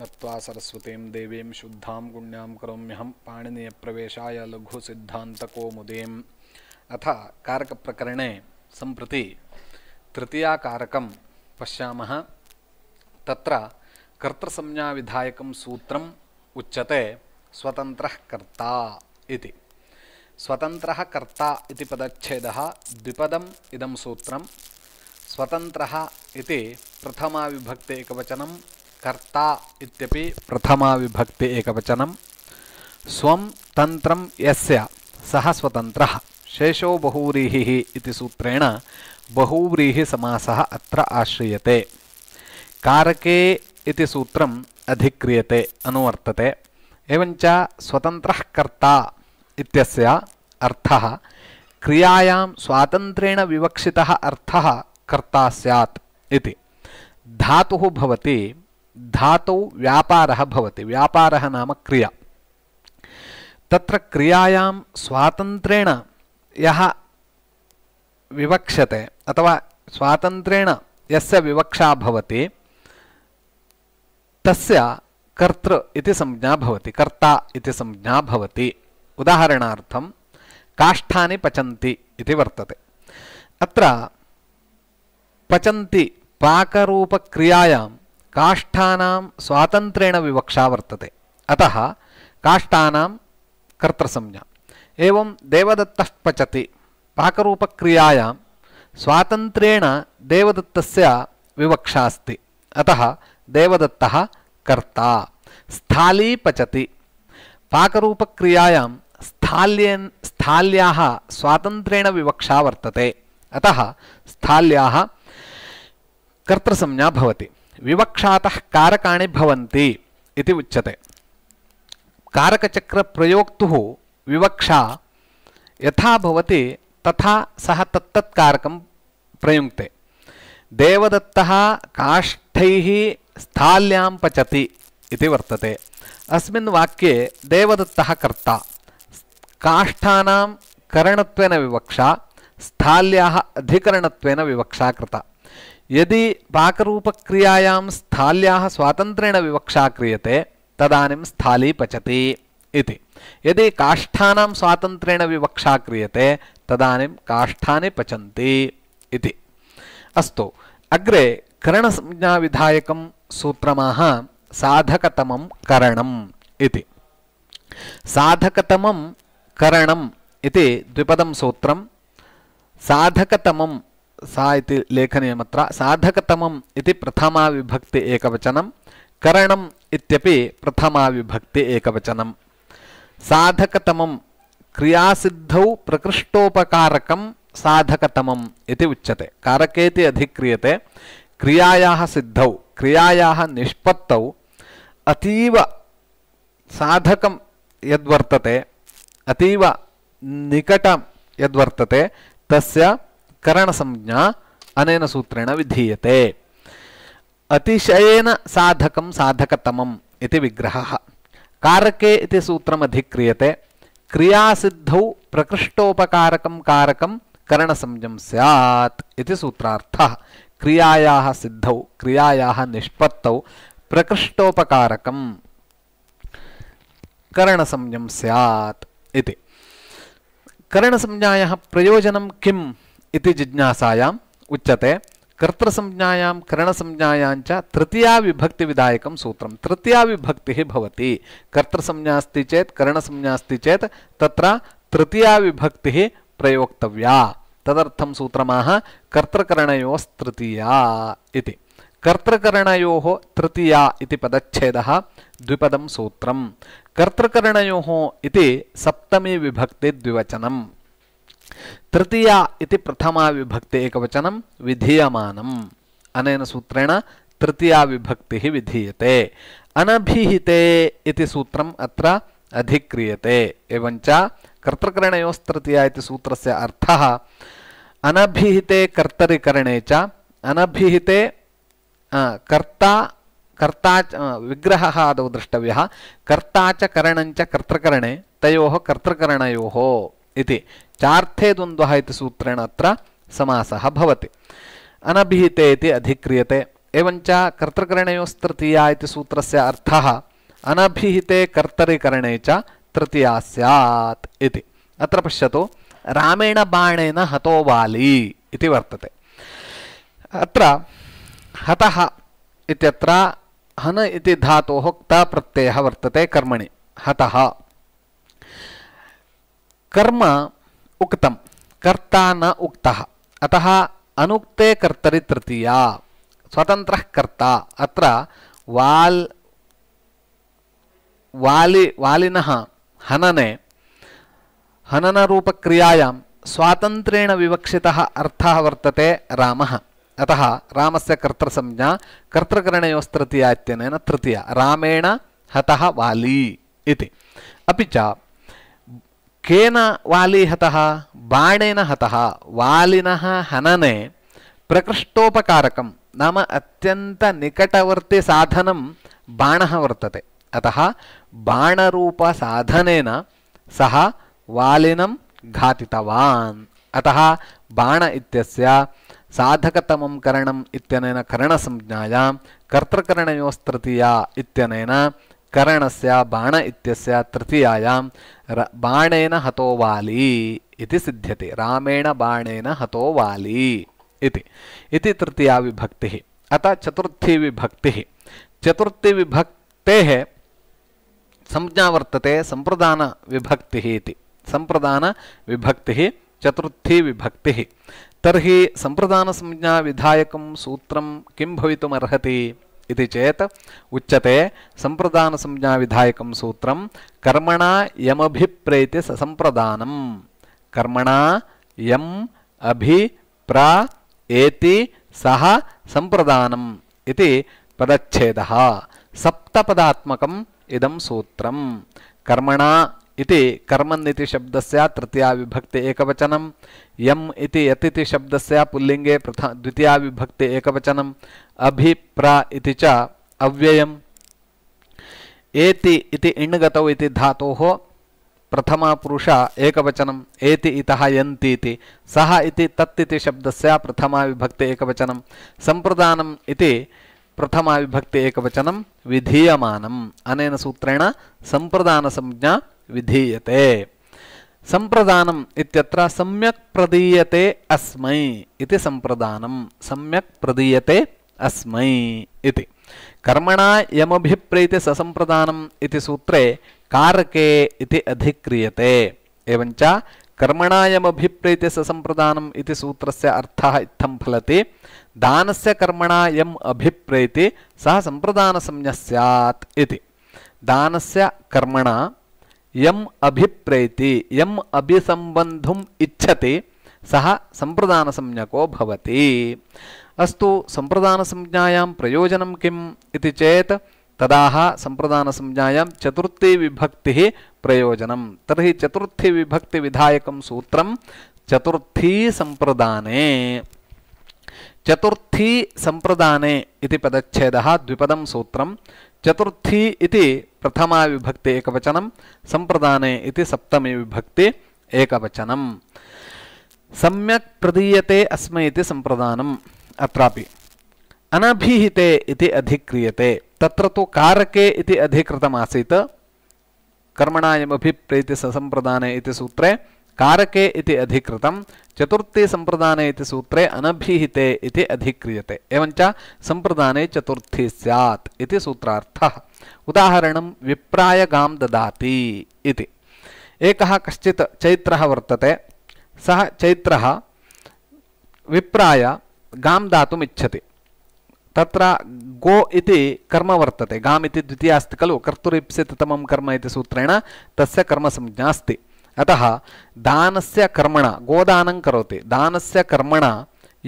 नत्वा सरस्वतीं देवीं शुद्धां गुण्यां करोम्यहं पाणिनीयप्रवेशाय लघुसिद्धान्तकौमुदीम् अथ कारकप्रकरणे सम्प्रति तृतीयाकारकं पश्यामः तत्र कर्तृसंज्ञाविधायकं सूत्रम् उच्यते स्वतन्त्रः कर्ता इति स्वतन्त्रः कर्ता इति पदच्छेदः द्विपदम् इदं सूत्रं स्वतन्त्रः इति प्रथमाविभक्ति कर्ता इत्यपि प्रथमाविभक्ति एकवचनं स्वं तन्त्रं यस्य सः स्वतन्त्रः शेषो बहुव्रीहिः इति सूत्रेण बहुव्रीहिसमासः अत्र आश्रियते कारके इति सूत्रम् अधिक्रियते अनुवर्तते एवञ्च स्वतन्त्रः कर्ता इत्यस्य अर्थः क्रियायां स्वातन्त्र्येण विवक्षितः अर्थः कर्ता स्यात् इति धातुः भवति धातौ व्यापारः भवति व्यापारः नाम क्रिया तत्र क्रियायां स्वातन्त्र्येण यः विवक्षते अथवा स्वातन्त्र्येण यस्य विवक्षा भवति तस्य कर्तृ इति संज्ञा भवति कर्ता इति संज्ञा भवति उदाहरणार्थं काष्ठानि पचन्ति इति वर्तते अत्र पचन्ति पाकरूपक्रियायां काष्ठानां स्वातन्त्र्येण विवक्षा वर्तते अतः काष्ठानां कर्तृसंज्ञा एवं देवदत्तः पचति पाकरूपक्रियायां स्वातंत्रेण देवदत्तस्य विवक्षा अस्ति अतः देवदत्तः कर्ता स्थाली पचति पाकरूपक्रियायां स्थाल्येन स्थाल्याः स्वातंत्रेण विवक्षा वर्तते अतः स्थाल्याः कर्तृसंज्ञा भवति विवक्षात कारकाणि भवन्ति इति उच्यते विवक्षा यथा तथा सह तत्तत्कारकं प्रयुङ्क्ते देवदत्तः काष्ठैः स्थाल्यां पचति इति वर्तते अस्मिन् वाक्ये कर्ता काष्ठानां करणत्वेन विवक्षा स्थाल्याः अधिकरणत्वेन विवक्षा कृता यदि पाकूपक्रिया स्थाल्याः स्वातन्त्र्येण विवक्षा क्रियते तदानीं स्थाली पचति यदि काष्ठानां स्वातन्त्र्येण विवक्षा क्रियते तदानीं काष्ठानि पचन्ति इति अग्रे करणसंज्ञाविधायकं सूत्रमाह साधकतमं करणम् इति साधकतमं साधकतम इति द्विपदं सूत्रं साखनीय साधकतम प्रथम प्रथमा विभक्ति एकवचनं करण प्रथम प्रथमा विभक्ति एकवचनं साधकतम क्रियासिद्धौ प्रकृष्टोपकारकं साधकतमम् इति उच्यते कारकेति अधिक्रियते क्रिया सिद्ध क्रिया निष्पत्त अतीव साधक यदर्त अतीव निकट यदर्त तस्य करण संज्ञा अनेन सूत्रेण विधीयते अतिशयेन साधकं साधकतमम् इति विग्रहः कारके इति सूत्रमधिक्रियते क्रियासिद्धौ प्रकृष्टोपकारकं कारकं करणसंज्ञं स्यात् इति सूत्रार्थः क्रियायाः सिद्धौ क्रियायाः निष्पत्तौ प्रकृष्टोपकारकं करणसंज्ञं स्यात् इति करणसंज्ञायाः प्रयोजनं किम् इति जिज्ञासायाम् उच्यते कर्तृसंज्ञायां करणसंज्ञायाञ्च तृतीया विभक्ति विभक्तिविधायकं सूत्रं तृतीया विभक्तिः भवति कर्तृसंज्ञा अस्ति चेत करणसंज्ञा अस्ति चेत् तत्र तृतीया विभक्तिः प्रयोक्तव्या तदर्थं सूत्रमाह कर्तृकरणयोस्तृतीया इति कर्तृकरणयोः तृतीया इति पदच्छेदः द्विपदं सूत्रं कर्तृकरणयोः इति सप्तमी विभक्तिद्विवचनम् तृतीया इति प्रथमा विभक्ति एक एकवचनं विधीयमानम् अनेन सूत्रेण तृतीया विभक्ति विधीयते अनभिहिते इति सूत्रम अत्र अधिक्रियते एवञ्च कर्तृकरणयोस्तृतीया इति सूत्रस्य अर्थः अनभिहिते कर्तरिकरणे च अनभिहिते कर्ता कर्ता विग्रहः आदौ द्रष्टव्यः कर्ता च करणञ्च कर्तृकरणे तयोः कर्तृकरणयोः इति चार्थे द्वन्द्वः इति सूत्रेण अत्र समासः भवति अनभिहिते इति अधिक्रियते एवञ्च कर्तृकरणयोस्तृतीया इति सूत्रस्य अर्थः अनभिहिते कर्तरिकरणे च तृतीया स्यात् इति अत्र पश्यतु रामेण बाणेन हतो वाली इति वर्तते अत्र हतः इत्यत्र हन इति धातोः क्तप्रत्ययः वर्तते कर्मणि हतः कर्म उक्त कर्ता न उक्त अतः अनुक्ते कर्तरी तृतीया स्वतंत्र कर्ता अत्र वाल वालि वालिन हनने हननरूपक्रियायां स्वातंत्रेण विवक्षितः अर्थ वर्तते राम अतः राम से कर्तृकरणयोस्तृतीया इत्यनेन तृतीया राण हत वाली अभी च केन वाली हतः बाणेन हतः वालिनः हनने प्रकृष्टोपकारकं नाम अत्यन्तनिकटवर्तिसाधनं बाणः वर्तते अतः बाणरूपसाधनेन सः वालिनं घातितवान् अतः बाण इत्यस्य साधकतमं करणम् इत्यनेन करणसंज्ञायां कर्तृकरणयोस्तृतीया इत्यनेन करणस्य बाण इत्यस्य तृतीयायां बाणेन हतो वाली इति राण रामेण बाणेन हतो वाली इति तृतीया विभक्ति अतः चतुर्थी विभक्ति चतुर्थी विभक्ते संज्ञा वर्तते विभक्ति संप्रदान विभक्ति चतुर्थी संप्रदान संज्ञा विधायक सूत्र किं भवती इति चेत् उच्यते सम्प्रदानसंज्ञाविधायकं सूत्रं कर्मणा यमभिप्रेति ससम्प्रदानं कर्मणा यम् अभिप्र एति सः सम्प्रदानम् इति पदच्छेदः सप्तपदात्मकम् इदं सूत्रं कर्मणा इति शब्द से तृतीया विभक्ति एकवचनम यम इति यतिति शब्द से पुल्लिंगे प्रथम द्वितीया विभक्ति एकवचनम् अभिप्रा इति च अव्ययम् एति इति इण्गतौ इति धातोः प्रथमा प्रथमापुरुष एकवचनम एति इतः यन्ति इति सः इति तत् इति शब्दस्य प्रथमा विभक्ति एकवचनम संप्रदानम इति प्रथमा विभक्ति एकवचनम विधीयमानम अनेन सूत्रेण संप्रदान संज्ञा विधीयते संप्रदानम् इत्यत्र सम्यक् प्रदीयते अस्मै इति संप्रदानं सम्यक् प्रदीयते अस्मै इति कर्मणा यमभिप्रीति ससंप्रदानम् इति सूत्रे कारके इति अधिक्रियते एवञ्च कर्मणा यमभिप्रीति ससंप्रदानम् इति सूत्रस्य अर्थः इत्थं फलति दानस्य कर्मणा यम् अभिप्रीति सः सम्प्रदानसंज्ञः स्यात् इति दानस्य कर्मणा यम अभिप्रेति यम अभिसंबंधुम इच्छते सह संप्रदान संज्ञको भवति अस्तु संप्रदान संज्ञायां प्रयोजनं किम् इति चेत् तदाह संप्रदान संज्ञायां चतुर्थी विभक्ति प्रयोजनं तर्हि चतुर्थी विभक्ति विधायकं सूत्रं चतुर्थी संप्रदाने चतुर्थी संप्रदाने इति पदच्छेद द्विपदं सूत्र चतुर्थी इति प्रथमा विभक्ति एक संप्रदाने इति सप्तमी विभक्ति एक सम्यक् प्रदीयते अस्मै संप्रदान अत्रापि अनभिहिते इति अधिक्रियते तत्र तु कारके इति अधिकृतमासीत् स संप्रदाने इति सूत्रे कारके इति अधिकृतं चतुर्थे सम्प्रदाने इति सूत्रे अनभिहिते इति अधिक्रियते एवञ्च संप्रदाने चतुर्थी स्यात् इति सूत्रार्थः उदाहरणं विप्रायगां ददाति इति एकः कश्चित् चैत्रः वर्तते सः चैत्रः विप्राय गाम दातुम् इच्छति तत्र गो इति कर्म वर्तते गाम इति द्वितीया अस्ति खलु कर्तुरिप्सिततमं कर्म इति सूत्रेण तस्य कर्मसंज्ञा अस्ति अतः दान से कर्मण गोदान कौती दान से कर्मण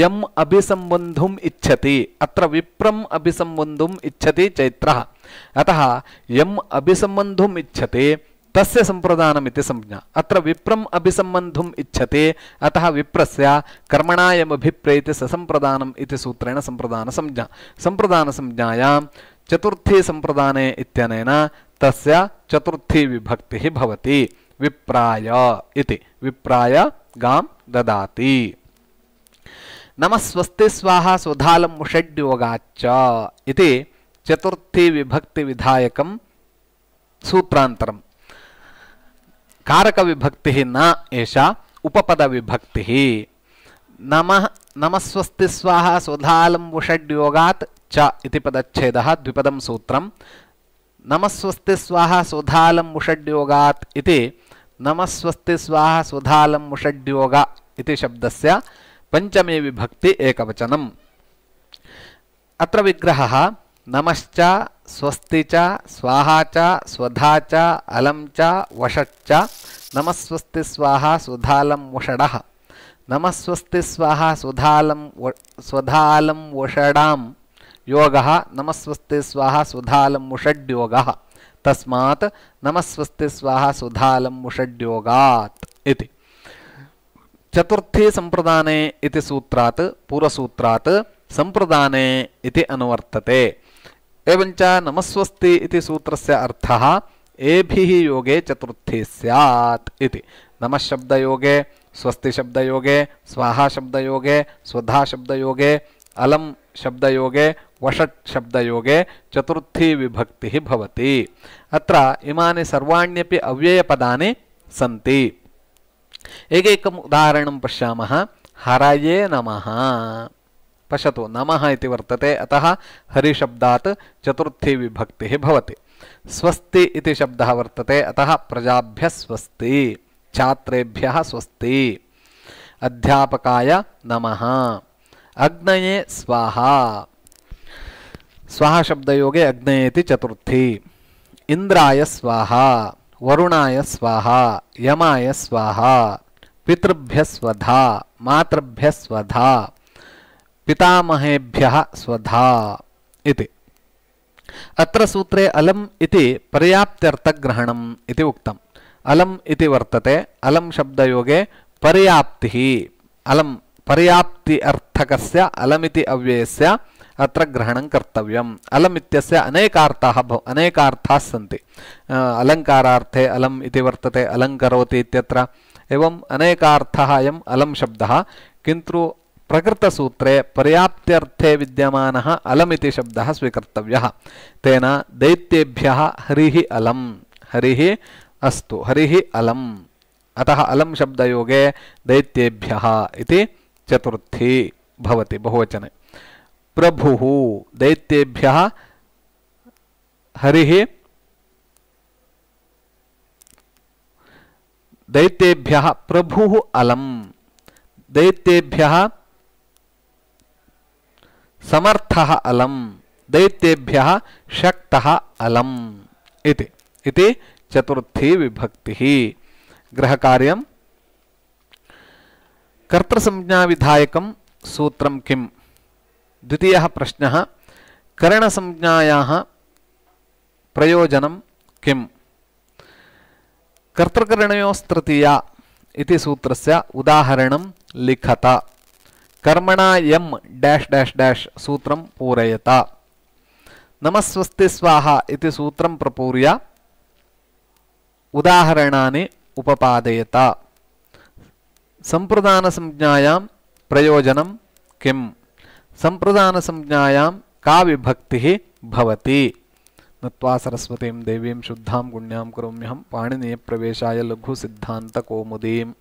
यम अभिसम्बन्धुम् इच्छति अत्र विप्रम अभिसम्बन्धुम् इच्छति चैत्र अतः यम अभिसम्बन्धुम् इच्छति तस्य सम्प्रदानमिति संज्ञा अत्र विप्रम अभिसम्बन्धुम् इच्छति अतः विप्रस्य अभिप्रेत ससम्प्रदानम् इति सूत्रेण संप्रदान संज्ञा संप्रदान संज्ञाया चतुर्थी सम्प्रदाने इत्यनेन तस्य चतुर्थी विभक्ति भवति विप्राय इति विप्राय गां ददाति नम स्वाहा स्वधालं षड्योगाच्च इति चतुर्थी विभक्ति विधायकं सूत्रान्तरं कारकविभक्तिः न एषा उपपदविभक्तिः नमः नमः स्वस्ति स्वाहा स्वधालं वषड्योगात् च इति पदच्छेदः द्विपदं सूत्रं नमस्वस्ति स्वाहा स्वधालं मुषड्योगात् इति नमस्वस्ति स्वाहा सुधालं मुषड्योग शब्द से पंचमी विभक्ति एकवचनम् अत्र विग्रह नमश्च स्वस्ति स्वाहा च स्वधा च अलम च वषच्च नमस्वस्ति स्वाहा सुधालं वषडः नमस्वस्ति स्वाहा सुधालं स्वधालं वषडां योगः नमस्वस्ति स्वाहा सुधालं वषड्योगः तस्मात् नमस्वस्ति स्वाहा सुधालं मुषड्योगात् इति चतुर्थे संप्रदाने इति सूत्रात् पूर्वसूत्रात् संप्रदाने इति अनुवर्तते एवञ्च नमस्वस्ति इति सूत्रस्य अर्थः एभिः योगे चतुर्थे स्यात् इति शब्दयोगे स्वस्ति स्वाहा शब्दयोगे स्वधा शब्दयोगे अलम शब्द योगे शब्दयोगे शब्द योगे चतुर्थी विभक्ति भवति अत्र इमानि सर्वाण्यपि अव्यय पदानि सन्ति एकैकम् उदाहरणं पश्यामः हरये नमः पश्यतु नमः इति वर्तते अतः हरि शब्दात् चतुर्थी विभक्ति भवति स्वस्ति इति शब्दः वर्तते अतः प्रजाभ्यः स्वस्ति छात्रेभ्यः स्वस्ति अध्यापकाय नमः अग्नये स्वाहा स्वाहा शब्द योगे अग्नयेति चतुर्थी इंद्राय स्वाहा वरुणाय स्वाहा यमाय स्वाहा पितृभ्य स्वधा मातृभ्य स्वधा पितामहेभ्य स्वधा इति अत्र सूत्रे अलम इति पर्याप्त्यर्थग्रहण इति उक्तम् अलम् इति वर्तते अलं शब्दयोगे पर्याप्ति अलम पर्याप्ति अर्थक अलमिति अव्यय अत्र ग्रहण कर्तव्य अलम इत्यस्य अनेकार्थाः सी अलंकाराथे अलम अलम् इति वर्तते अलङ्करोति इत्यत्र एवम् अनेकार्थः अयम् अलं शब्दः किन्तु प्रकृतसूत्रे पर्याप्त्यर्थे विद्यमानः अलम् इति शब्दः स्वीकर्तव्यः तेन दैत्येभ्यः हरिः अलं हरिः अस्तु हरिः अलम् अतः अलं शब्दयोगे दैत्येभ्यः इति चतुर्थी भवति बहुवचने प्रभु दैत्येभ्य हरि दैत्येभ्य प्रभु अलम दैत्येभ्य समर्थ अलम दैत्येभ्य शक्त अलम इति इति चतुर्थी विभक्ति ग्रह कार्यम विधायक सूत्र किं द्वितीय प्रश्न कर्णसंज्ञाया प्रयोजन किं कर्तृकरणयोस्तृतीया इति सूत्रस्य उदाहरण लिखत कर्मणा यम डेश् डेश् डेश् सूत्र पूरयत नमस्वस्ति स्वाहा इति सूत्रं उदाहरणानि उपपादयता सम्प्रदानसंज्ञायां प्रयोजन किं संज्ञायां का विभक्ति भवति नत्वा सरस्वतीं देवीं शुद्धां गुण्यां करोम्यहं पाणिनीयप्रवेशाय लघुसिद्धान्तकौमुदीम्